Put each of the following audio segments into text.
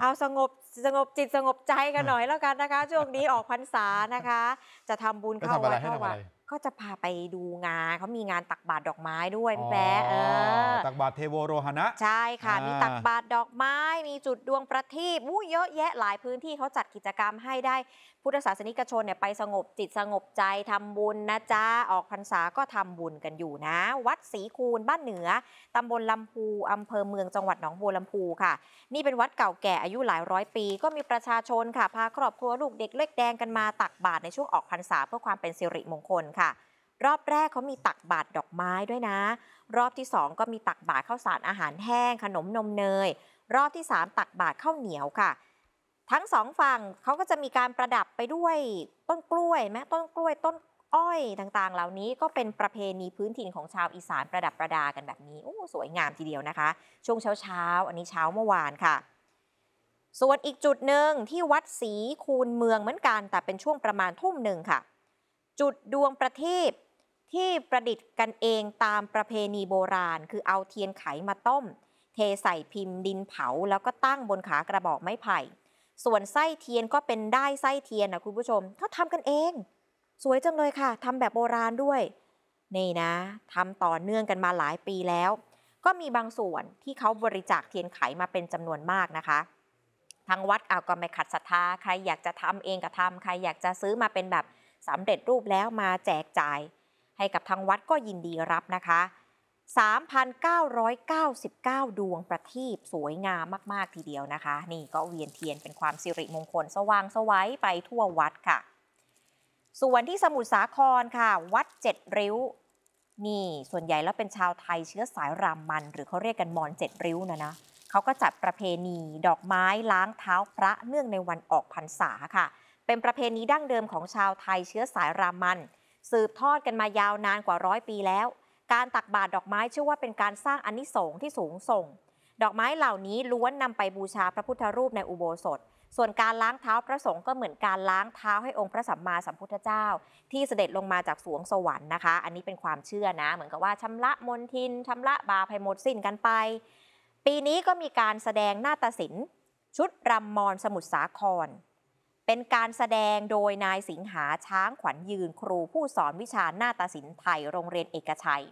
เอาสงบสงบจิตสงบใจกันหน่อยแล้วกันนะคะ ช่วงนี้ออกพรรษานะคะ จะทำบุญเข้าวัดเข้าวัดก็จะพาไปดูงาน เขามีงานตักบาตรดอกไม้ด้วยพี่แป๊ะตักบาตรเทโวโรหณะใช่ค่ะมีตักบาตรดอกไม้มีจุดดวงประทีปวู้เยอะแยะหลายพื้นที่เขาจัดกิจกรรมให้ได้ พุทธศาสนิกชนเนี่ยไปสงบจิตสงบใจทำบุญนะจ๊ะออกพรรษาก็ทำบุญกันอยู่นะ วัดศรีคูณบ้านเหนือ ตำบลลำพูอำเภอเมืองจังหวัดหนองบัวลำพูค่ะ นี่เป็นวัดเก่าแก่อายุหลายร้อยปี ก็มีประชาชนค่ะพาครอบครัวลูกเด็กเล็กแดงกันมาตักบาตรในช่วงออกพรรษาเพื่อความเป็นสิริมงคลค่ะรอบแรกเขามีตักบาตรดอกไม้ด้วยนะ รอบที่สองก็มีตักบาตรข้าวสารอาหารแห้งขนมนมเนย รอบที่สามตักบาตรข้าวเหนียวค่ะ ทั้งสองฝั่งเขาก็จะมีการประดับไปด้วยต้นกล้วยแม้ต้นกล้วยต้นอ้อยต่างๆ เหล่านี้ก็เป็นประเพณีพื้นถิ่นของชาวอีสานประดับประดากันแบบนี้โอ้สวยงามทีเดียวนะคะ ช่วงเช้าๆอันนี้เช้าเมื่อวานค่ะ ส่วนอีกจุดหนึ่งที่วัดศรีคูนเมืองเหมือนกัน แต่เป็นช่วงประมาณทุ่มหนึ่งค่ะจุดดวงประทีปที่ประดิษฐ์กันเองตามประเพณีโบราณคือเอาเทียนไขมาต้ม เทใส่พิมพ์ ดินเผาแล้วก็ตั้งบนขากระบอกไม้ไผ่ ส่วนไส้เทียนก็เป็นได้ไส้เทียนนะคุณผู้ชมเขาทำกันเอง สวยจังเลยค่ะทำแบบโบราณด้วยนี่นะทำต่อเนื่องกันมาหลายปีแล้ว ก็มีบางส่วนที่เขาบริจาคเทียนไขมาเป็นจำนวนมากนะคะทางวัดเอาก็ไม่ขัดศรัทธาใครอยากจะทำเองก็ทำใครอยากจะซื้อมาเป็นแบบสำเร็จรูปแล้วมาแจกจ่ายให้กับทางวัดก็ยินดีรับนะคะ 3,999 ดวงประทีปสวยงามมาก ๆ ทีเดียวนะคะ นี่ก็เวียนเทียนเป็นความสิริมงคล สว่างสวัยไปทั่ววัดค่ะ ส่วนที่สมุทรสาครค่ะ วัดเจ็ดริ้ว นี่ส่วนใหญ่แล้วเป็นชาวไทยเชื้อสายรามัน หรือเขาเรียกกันมอนเจ็ดริ้วนะนะเขาก็จัดประเพณีดอกไม้ล้างเท้าพระเนื่องในวันออกพรรษาค่ะเป็นประเพณีดั้งเดิมของชาวไทยเชื้อสายรามัน สืบทอดกันมายาวนานกว่าร้อยปีแล้ว การตักบาตรดอกไม้เชื่อว่าเป็นการสร้างอนนิสงส์ที่สูงส่ง ดอกไม้เหล่านี้ล้วนนำไปบูชาพระพุทธรูปในอุโบสถ ส่วนการล้างเท้าพระสงฆ์ก็เหมือนการล้างเท้าให้องค์พระสัมมาสัมพุทธเจ้า ที่เสด็จลงมาจากสวงสวรรค์นะคะ อันนี้เป็นความเชื่อนะ เหมือนกับว่าชำระมนทิน ชำระบาภัยหมดสิ้นกันไป ปีนี้ก็มีการแสดงหน้าตาศิลป์ ชุดรำมมอนสมุทรสาครเป็นการแสดงโดยนายสิงหาช้างขวัญยืนครูผู้สอนวิชาหน้าตาสินไทย โรงเรียนเอกชัย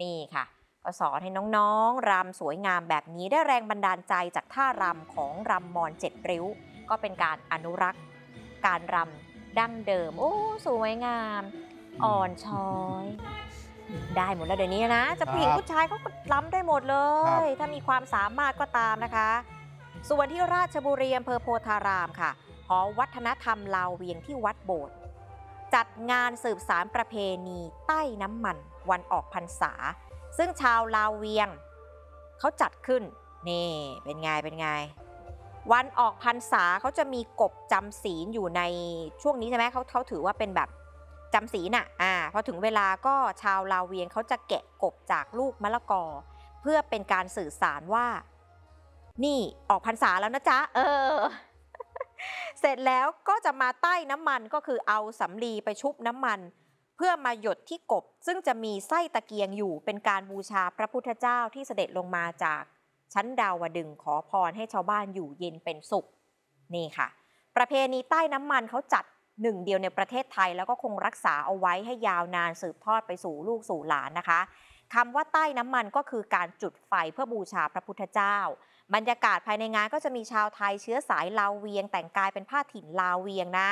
นี่ค่ะ ก็สอนให้น้องๆรำสวยงามแบบนี้ได้แรงบันดาลใจจากท่ารำของรำมอนเจ็ดริ้ว ก็เป็นการอนุรักษ์ การรำดั้งเดิม โอ้ สวยงาม อ่อนช้อย ได้หมดแล้วเดี๋ยวนี้นะ จะผู้หญิงผู้ชายเขาก็รำได้หมดเลย ถ้ามีความสามารถก็ตามนะคะส่วนที่ราชบุรีอำเภอโพธารามค่ะหอวัฒนธรรมลาวเวียงที่วัดโบสถ์จัดงานสืบสารประเพณีใต้น้ำมันวันออกพรรษา ซึ่งชาวลาวเวียงเขาจัดขึ้นนี่เป็นไงเป็นไง วันออกพรรษาเขาจะมีกบจำศีลอยู่ในช่วงนี้ใช่ไหมเขาเขาถือว่าเป็นแบบจำศีลน่ะ อ่า พอถึงเวลาก็ชาวลาวเวียงเขาจะแกะกบจากลูกมะละกอ เพื่อเป็นการสื่อสารว่า นี่ออกพรรษาแล้วนะจ๊ะเออเสร็จแล้วก็จะมาใต้น้ำมันก็คือเอาสำลีไปชุบน้ำมัน เพื่อมาหยดที่กบซึ่งจะมีไส้ตะเกียงอยู่เป็นการบูชาพระพุทธเจ้าที่เสด็จลงมาจากชั้นดาวดึงขอพรให้ชาวบ้านอยู่เย็นเป็นสุขนี่ค่ะ ประเพณีใต้น้ำมันเขาจัดหนึ่งเดียวในประเทศไทยแล้วก็คงรักษาเอาไว้ให้ยาวนานสืบทอดไปสู่ลูกสู่หลานนะคะคำว่าใต้น้ำมันก็คือการจุดไฟเพื่อบูชาพระพุทธเจ้าบรรยากาศภายในงานก็จะมีชาวไทยเชื้อสายลาวเวียงแต่งกายเป็นผ้าถิ่นลาวเวียงนะ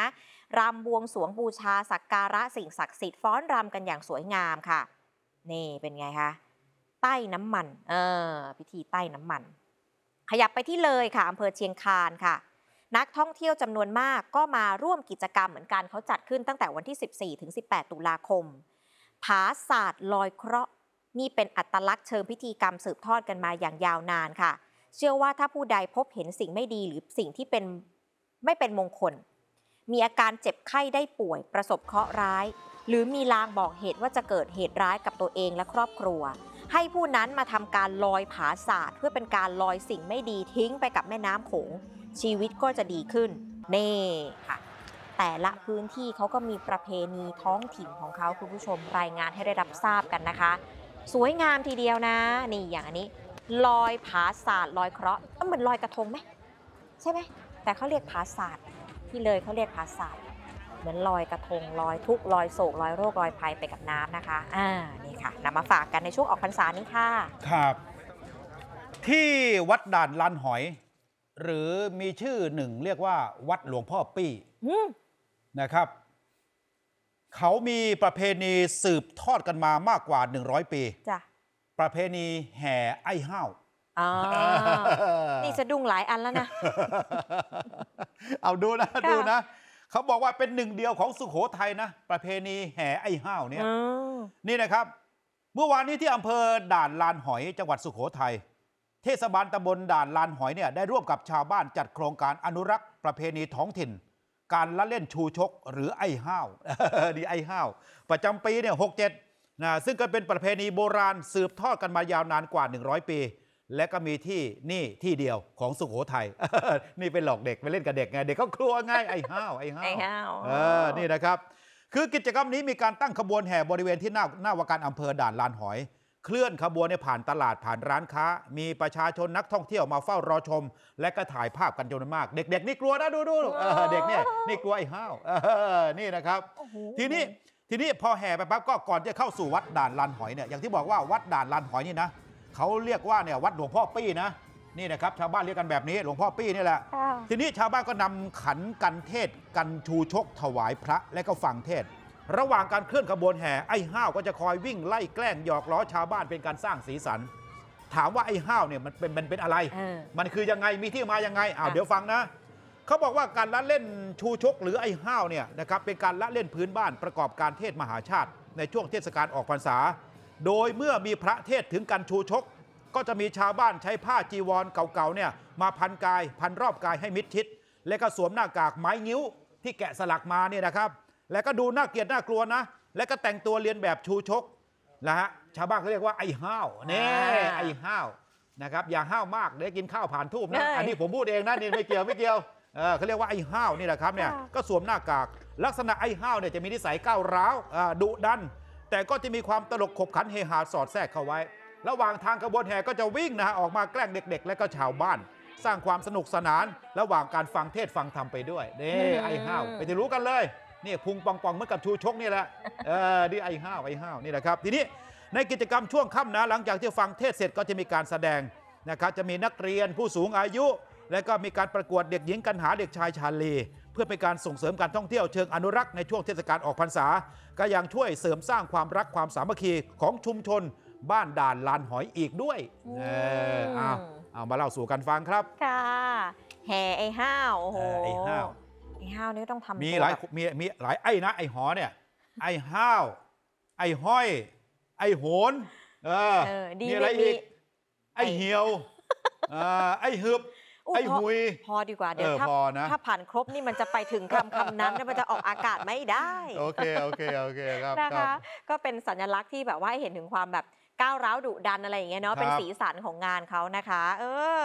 รำบวงสวงบูชาสักการะสิ่งศักดิ์สิทธิ์ฟ้อนรำกันอย่างสวยงามค่ะ นี่เป็นไงคะใต้น้ำมัน เออ พิธีใต้น้ำมัน ขยับไปที่เลยค่ะอำเภอเชียงคานค่ะ นักท่องเที่ยวจำนวนมากก็มาร่วมกิจกรรมเหมือนกันเขาจัดขึ้น ตั้งแต่วันที่ 14ถึง18 ตุลาคมผาศาสตร์ลอยเคราะห์นี่เป็นอัตลักษณ์เชิงพิธีกรรมสืบทอดกันมาอย่างยาวนานค่ะเชื่อว่าถ้าผู้ใดพบเห็นสิ่งไม่ดีหรือสิ่งที่เป็นไม่เป็นมงคล มีอาการเจ็บไข้ได้ป่วยประสบเคราะห์ร้าย หรือมีลางบอกเหตุว่าจะเกิดเหตุร้ายกับตัวเองและครอบครัว ให้ผู้นั้นมาทำการลอยผาศาสตร์เพื่อเป็นการลอยสิ่งไม่ดีทิ้งไปกับแม่น้ำโขงชีวิตก็จะดีขึ้นเน่ค่ะ แต่ละพื้นที่เขาก็มีประเพณีท้องถิ่นของเขาคุณผู้ชมรายงานให้ได้รับทราบกันนะคะ สวยงามทีเดียวนะนี่อย่างนี้ลอยผาศาสตร์ลอยเคราะห์ก็เหมือนลอยกระทงไหมใช่ไหมแต่เขาเรียกผาศาสตร์ที่เลยเขาเรียกผาศาสตร์เหมือนลอยกระทงลอยทุกลอยโศกลอยโรคลอย ภัย ไปกับน้ำนะคะอ่านี่ค่ะนำมาฝากกันในช่วงออกพรรษานี้ค่ะ ครับ ที่วัดด่านลันหอย หรือมีชื่อหนึ่งเรียกว่า วัดหลวงพ่อปี้นะครับเขามีประเพณีสืบทอดกันมามากกว่า100ปีจ้ะประเพณีแห่ไอ้ห้าอ๋อนี่สะดุ้งหลายอันแล้วนะ เอาดูนะดูนะเขาบอกว่าเป็นหนึ่งเดียวของสุโขทัยนะ ประเพณีแห่ไอ้ห้าเนี่ยนี่นะครับ เมื่อวานนี้ที่อำเภอด่านลานหอยจังหวัดสุโขทัยเทศบาลตำบลด่านลานหอยเนี่ย ได้ร่วมกับชาวบ้านจัดโครงการอนุรักษ์ ประเพณีท้องถิ่น การละเล่นชูชกหรือไอ้ห้าวดีไอ้ห้าวประจำปีเนี่ยหกเจ็ดนะซึ่งก็เป็นประเพณีโบราณสืบทอดกันมายาวนานกว่า 100 ปี และก็มีที่นี่ที่เดียวของสุขโขทยัยนี่เป็นหลอกเด็กไปเล่นกับเด็กไง เด็กก็กลัวง่ายไอ้ห้าวไอ้ห้าวไอ้ห้าวเออนี่นะครับ คือกิจกรรมนี้มีการตั้งขบวนแห่บริเวณที่หน้าหน้าวการอำเภอด่านลานหอย เคลื่อนขบวนเนี่ยผ่านตลาดผ่านร้านค้า มีประชาชนนักท่องเที่ยวมาเฝ้ารอชม และก็ถ่ายภาพกันจำนวนมาก เด็กๆ นี่กลัวนะดูดูเด็กเนี่ยนี่กลัวไอ้ห้าวนี่นะครับ ทีนี้ทีนี้พอแห่ไปปั๊บก็ก่อนจะเข้าสู่วัดด่านลันหอยเนี่ยอย่างที่บอกว่าวัดด่านลันหอยนี่นะเขาเรียกว่าเนี่ยวัดหลวงพ่อปี้นะ นี่นะครับ ชาวบ้านเรียกกันแบบนี้หลวงพ่อปี้นี่แหละทีนี้ชาวบ้านก็นำขันกันเทศกันชูชกถวายพระและก็ฟังเทศ ระหว่างการเคลื่อนขบวนแห่ไอ้ห้าวก็จะคอยวิ่งไล่แกล้งหยอกล้อชาวบ้านเป็นการสร้างสีสันถามว่าไอ้ห้าวเนี่ยมันเป็นนเป็นอะไร มันคือยังไงมีที่มายังไงอ้าวเดี๋ยวฟังนะเขาบอกว่าการละเล่นชูชกหรือไอ้ห้าวเนี่ยนะครับเป็นการละเล่นพื้นบ้านประกอบการเทศมหาชาติ ในช่วงเทศกาลออกพรรษา โดยเมื่อมีพระเทศถึงการชูชก ก็จะมีชาวบ้านใช้ผ้าจีวร เก่าๆเนี่ยมาพันกายพันรอบกายให้มิดชิดและก็สวมหน้ากากไม้งิ้วที่แกะสลักมาเนี่ยนะครับ แล้วก็ดูน่าเกลียดน่ากลัวนะ และก็แต่งตัวเรียนแบบชูชกนะฮะชาวบ้านเขาเรียกว่าไอ้ห้าวเนี่ยไอ้ห้าวนะครับอย่าห้าวมากเดี๋ยวกินข้าวผ่านทูบนะอันนี้ผมพูดเองนะนี่ไม่เกี่ยวไม่เกี่ยวเขาเรียกว่าไอ้ห้าวนี่แหละครับเนี่ยก็สวมหน้ากาก ลักษณะไอ้ห้าวเนี่ยจะมีนิสัยก้าวร้าวดุดัน แต่ก็จะมีความตลกขบขันเฮฮาสอดแทรกเข้าไว้ ระหว่างทางขบวนแห่ก็จะวิ่งนะฮะออกมาแกล้งเด็กๆ และก็ชาวบ้าน สร้างความสนุกสนาน ระหว่างการฟังเทศฟังธรรมไปด้วยเนี่ไอ้ห้าวไปจะรู้กันเลยนี่พุงปององๆเหมือนกับชูชกนี่แหละเออดีไอ้ห้าวไอ้ห้าวนี่แหละครับทีนี้ในกิจกรรมช่วงค่ำนะ หลังจากที่ฟังเทศเสร็จก็จะมีการแสดงนะครับจะมีนักเรียนผู้สูงอายุและก็มีการประกวดเด็กหญิงกันหาเด็กชายชาลี เพื่อเป็นการส่งเสริมการท่องเที่ยวเชิงอนุรักษ์ ในช่วงเทศกาลออกพรรษา ก็ยังช่วยเสริมสร้างความรักความสามัคคีของชุมชนบ้านด่านลานหอยอีกด้วยเออเอาเอามาเล่าสู่กันฟังครับค่ะแห่ไอ้ห้าวโอ้โหไอ้ห้าวไอ้ห้าวนี่ต้องทำมีหลายมีมีหลายไอ้นะไอ้หอเนี่ยไอ้ห้าวไอ้ห้อย ไอ้โหนเออมีอะไรอีกไอ้เหี่ยวไอ้หึบไอ้หุยพอดีกว่าเดี๋ยวถ้าถ้าผ่านครบนี่มันจะไปถึงคำคำนั้นมันจะออกอากาศไม่ได้ โอเค โอเค โอเค ครับนะคะก็เป็นสัญลักษณ์ที่แบบว่าให้เห็นถึงความแบบก้าวร้าวดุดันอะไรอย่างเงี้ยเนาะเป็นสีสันของงานเขานะคะ เออ